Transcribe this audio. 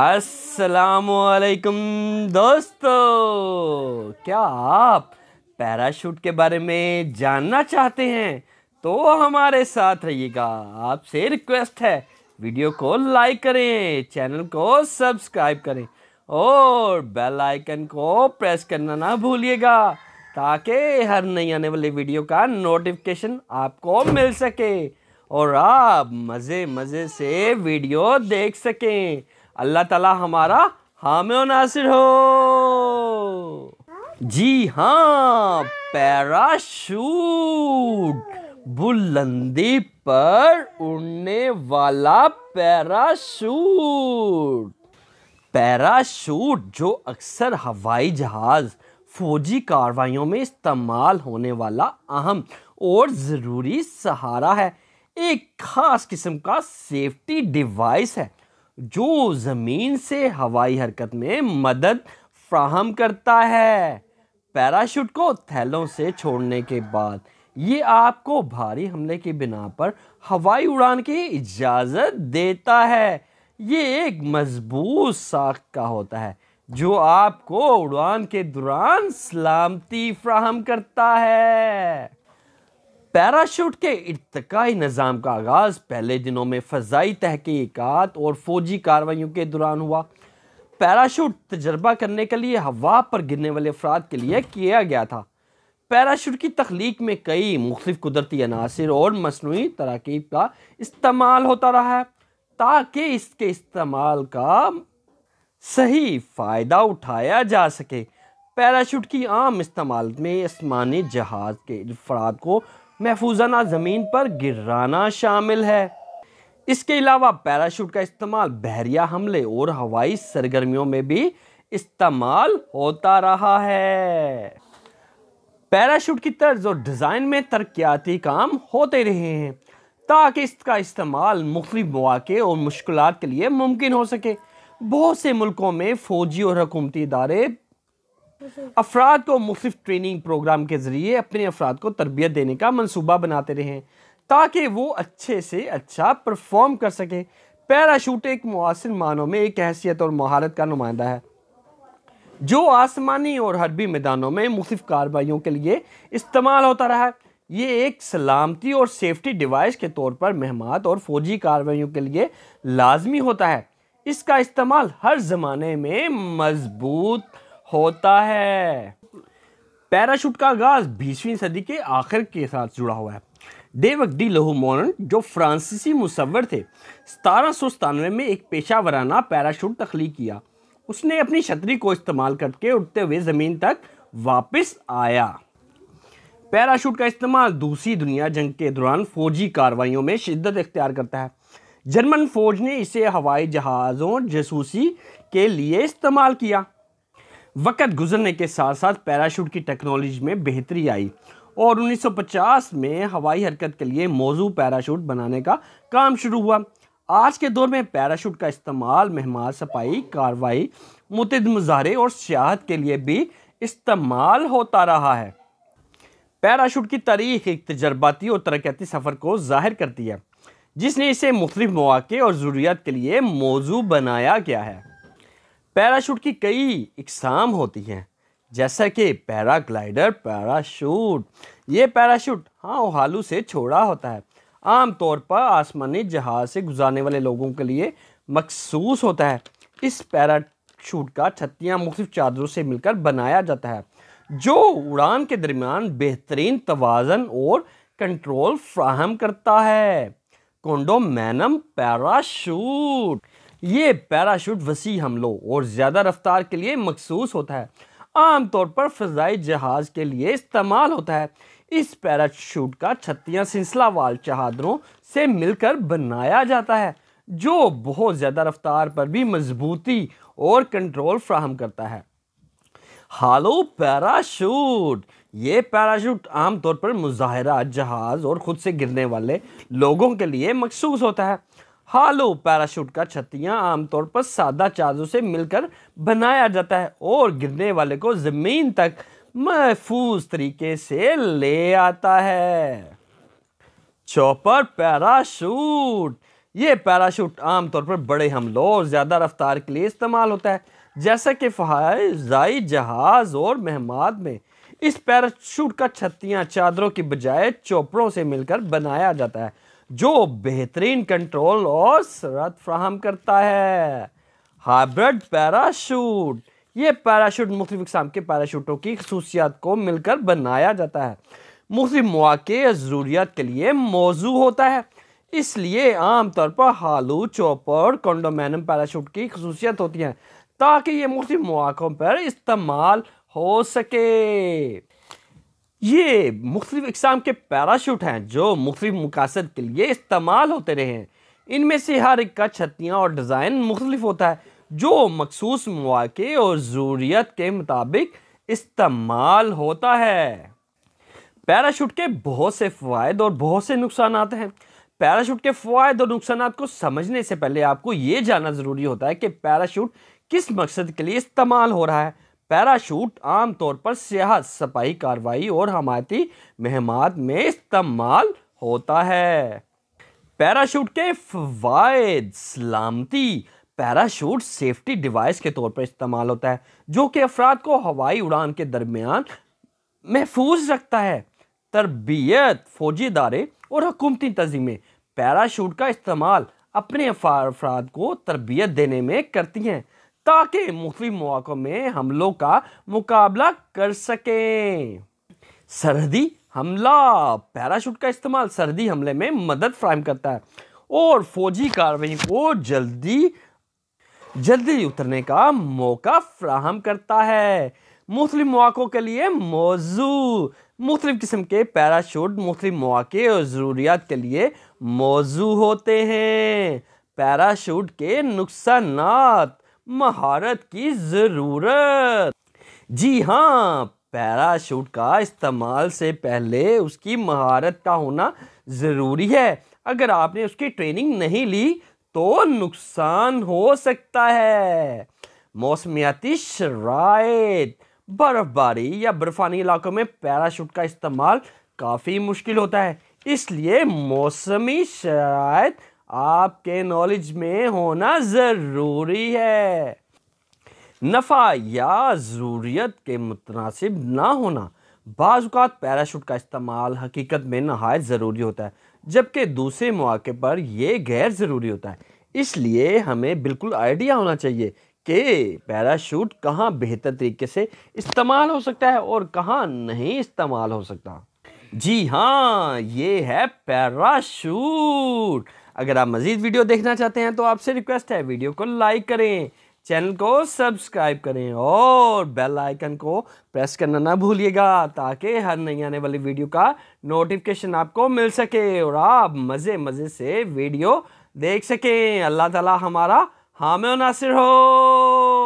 असलकुम दोस्तों क्या आप पैराशूट के बारे में जानना चाहते हैं तो हमारे साथ रहिएगा आपसे रिक्वेस्ट है वीडियो को लाइक करें चैनल को सब्सक्राइब करें और बेल आइकन को प्रेस करना ना भूलिएगा ताकि हर नई आने वाली वीडियो का नोटिफिकेशन आपको मिल सके और आप मज़े मज़े से वीडियो देख सकें अल्लाह ताला हमारा हाम नासिर हो जी हाँ पैराशूट बुलंदी पर उड़ने वाला पैराशूट पैराशूट जो अक्सर हवाई जहाज़ फौजी कार्रवाइयों में इस्तेमाल होने वाला अहम और ज़रूरी सहारा है एक ख़ास किस्म का सेफ्टी डिवाइस है जो ज़मीन से हवाई हरकत में मदद फ्राहम करता है पैराशूट को थैलों से छोड़ने के बाद ये आपको भारी हमले की बिना पर हवाई उड़ान की इजाज़त देता है ये एक मजबूत साख का होता है जो आपको उड़ान के दौरान सलामती फ्राहम करता है पैराशूट के इरतकई निज़ाम का आगाज़ पहले दिनों में फ़जाई तहकीक़ात और फ़ौजी कार्रवाइयों के दौरान हुआ पैराशूट तजर्बा करने के लिए हवा पर गिरने वाले अफराद के लिए किया गया था पैराशूट की तख्लीक में कई मुख्तफ कुदरती अनासर और मसनू तरकीब का इस्तेमाल होता रहा है ताकि इसके इस्तेमाल का सही फ़ायदा उठाया जा सके पैराशूट की आम इस्तेमाल में आसमानी जहाज़ के अफराद को महफूजाना ज़मीन पर गिराना शामिल है इसके अलावा पैराशूट का इस्तेमाल बहरिया हमले और हवाई सरगर्मियों में भी इस्तेमाल होता रहा है पैराशूट की तर्ज और डिज़ाइन में तरक्याती काम होते रहे हैं ताकि इसका इस्तेमाल मुख्त मौाक़े और मुश्किल के लिए मुमकिन हो सके बहुत से मुल्कों में फ़ौजी और हकूमती इदारे अफराद को मुख्तफ ट्रेनिंग प्रोग्राम के ज़रिए अपने अफराद को तरबियत देने का मनसूबा बनाते रहें ताकि वो अच्छे से अच्छा परफॉर्म कर सकें पैराशूट एक मुआसर मानों में एक हैसियत और महारत का नुमाइंदा है जो आसमानी और हरबी मैदानों में मुख्त कार्रवाइयों के लिए इस्तेमाल होता रहा ये एक सलामती और सेफ्टी डिवाइस के तौर पर मेहमान और फौजी कार्रवाइयों के लिए लाजमी होता है इसका इस्तेमाल हर ज़माने में मजबूत होता है पैराशूट का आगाज बीसवीं सदी के आखिर के साथ जुड़ा हुआ है डी लहू मोरन जो फ्रांसीसी मुसवर थे सतारह सौ सतानवे में एक पेशा वराना पैराशूट तख्लीक किया उसने अपनी छतरी को इस्तेमाल करके उठते हुए ज़मीन तक वापस आया पैराशूट का इस्तेमाल दूसरी दुनिया जंग के दौरान फौजी कार्रवाइयों में शिद्दत इख्तियार करता है जर्मन फौज ने इसे हवाई जहाज़ों जासूसी के लिए इस्तेमाल किया वक्त गुजरने के साथ साथ पैराशूट की टेक्नोलॉजी में बेहतरी आई और 1950 में हवाई हरकत के लिए मौजू पैराशूट बनाने का काम शुरू हुआ आज के दौर में पैराशूट का इस्तेमाल मेहमान सफाई कार्रवाई मुतद मुजाहरे और सियाहत के लिए भी इस्तेमाल होता रहा है पैराशूट की तारीख एक तजर्बाती और तरक्याती सफ़र को जाहिर करती है जिसने इसे मुख्तलिफ मौाक़े और ज़रूरियात के लिए मौजू बनाया गया है पैराशूट की कई इकसाम होती हैं जैसा कि पैराग्लाइडर पैराशूट ये पैराशूट हाँ ओहालू से छोड़ा होता है आमतौर पर आसमानी जहाज़ से गुजारने वाले लोगों के लिए मखसूस होता है इस पैराशूट का छत्तियाँ मुख्त चादरों से मिलकर बनाया जाता है जो उड़ान के दरमियान बेहतरीन तोज़न और कंट्रोल फ्राहम करता है कोंडोमैनम पैराशूट ये पैराशूट वसी हमलों और ज़्यादा रफ्तार के लिए मखसूस होता है आमतौर पर फ़जाई जहाज़ के लिए इस्तेमाल होता है इस पैराशूट का छत्तियाँ वाल चादरों से मिलकर बनाया जाता है जो बहुत ज़्यादा रफ्तार पर भी मजबूती और कंट्रोल फ्राहम करता है हालो पैराशूट ये पैराशूट आमतौर पर मुजाहरा जहाज़ और ख़ुद से गिरने वाले लोगों के लिए मखसूस होता है हालो पैराशूट का छत्तियाँ आमतौर पर सादा चादरों से मिलकर बनाया जाता है और गिरने वाले को ज़मीन तक महफूज तरीके से ले आता है चौपर पैराशूट ये पैराशूट आमतौर पर बड़े हमलों और ज़्यादा रफ्तार के लिए इस्तेमाल होता है जैसा कि फ़ाई जहाज़ और मेहमान में इस पैराशूट का छत्तियाँ चादरों की बजाय चौपड़ों से मिलकर बनाया जाता है जो बेहतरीन कंट्रोल और सरत फ्राहम करता है हाइब्रिड पैराशूट ये पैराशूट मुख्तु इकसाम के पैराशूटों की खसूसियात को मिलकर बनाया जाता है मुख्तु मौके या ज़रूरियात के लिए मौजू होता है इसलिए आम तौर पर हालू चौपर कॉन्डोमैनम पैराशूट की खसूसियत होती है ताकि ये मुख्तु मौक़ों पर इस्तेमाल हो सके ये मुख्तलिफ इकसाम के पैराशूट हैं जो मुख्तलिफ मकासद के लिए इस्तेमाल होते रहे हैं इनमें से हर एक का छतियाँ और डिज़ाइन मुख्तलिफ होता है जो मखसूस मौके और ज़रूरीत के मुताबिक इस्तेमाल होता है पैराशूट के बहुत से फ़वाद और बहुत से नुकसान आते हैं पैराशूट के फ़वाद और नुकसान को समझने से पहले आपको ये जानना ज़रूरी होता है कि पैराशूट किस मकसद के लिए इस्तेमाल हो रहा है पैराशूट आमतौर पर सेहत सफाई कार्रवाई और हमायती मेहमान में इस्तेमाल होता है पैराशूट के फ़वाद सलामती पैराशूट सेफ्टी डिवाइस के तौर पर इस्तेमाल होता है जो कि अफराद को हवाई उड़ान के दरमियान महफूज रखता है तरबियत फौजी इदारे और हकूमती तंजीमें पैराशूट का इस्तेमाल अपने अफराद को तरबियत देने में करती हैं ताकि मुख्तलि मौक़ों में हमलों का मुकाबला कर सकें सरहदी हमला पैराशूट का इस्तेमाल सरहदी हमले में मदद फ्राहम करता है और फौजी कार्रवाई को जल्दी जल्दी उतरने का मौका फ्राहम करता है मुख्तलि मौक़ों के लिए मौजू मुख्तलिफ़ किस्म के पैराशूट मुख्तलि मौक़े और ज़रूरियात के लिए मौजू होते हैं पैराशूट के नुकसान महारत की ज़रूरत जी हाँ पैराशूट का इस्तेमाल से पहले उसकी महारत का होना ज़रूरी है अगर आपने उसकी ट्रेनिंग नहीं ली तो नुकसान हो सकता है मौसमियाती शरात बर्फ़बारी या बर्फ़ानी इलाकों में पैराशूट का इस्तेमाल काफ़ी मुश्किल होता है इसलिए मौसमी शरात आपके नॉलेज में होना ज़रूरी है नफ़ा या ज़रूरीत के मुतनासिब ना होना बाज़ात पैराशूट का इस्तेमाल हकीकत में नहायत ज़रूरी होता है जबकि दूसरे मौके पर यह गैर ज़रूरी होता है इसलिए हमें बिल्कुल आइडिया होना चाहिए कि पैराशूट कहाँ बेहतर तरीके से इस्तेमाल हो सकता है और कहाँ नहीं इस्तेमाल हो सकता जी हाँ ये है पैराशूट अगर आप मज़ीद वीडियो देखना चाहते हैं तो आपसे रिक्वेस्ट है वीडियो को लाइक करें चैनल को सब्सक्राइब करें और बेल आइकन को प्रेस करना ना भूलिएगा ताकि हर नई आने वाली वीडियो का नोटिफिकेशन आपको मिल सके और आप मज़े मज़े से वीडियो देख सकें अल्लाह ताला हमारा हामी नासिर हो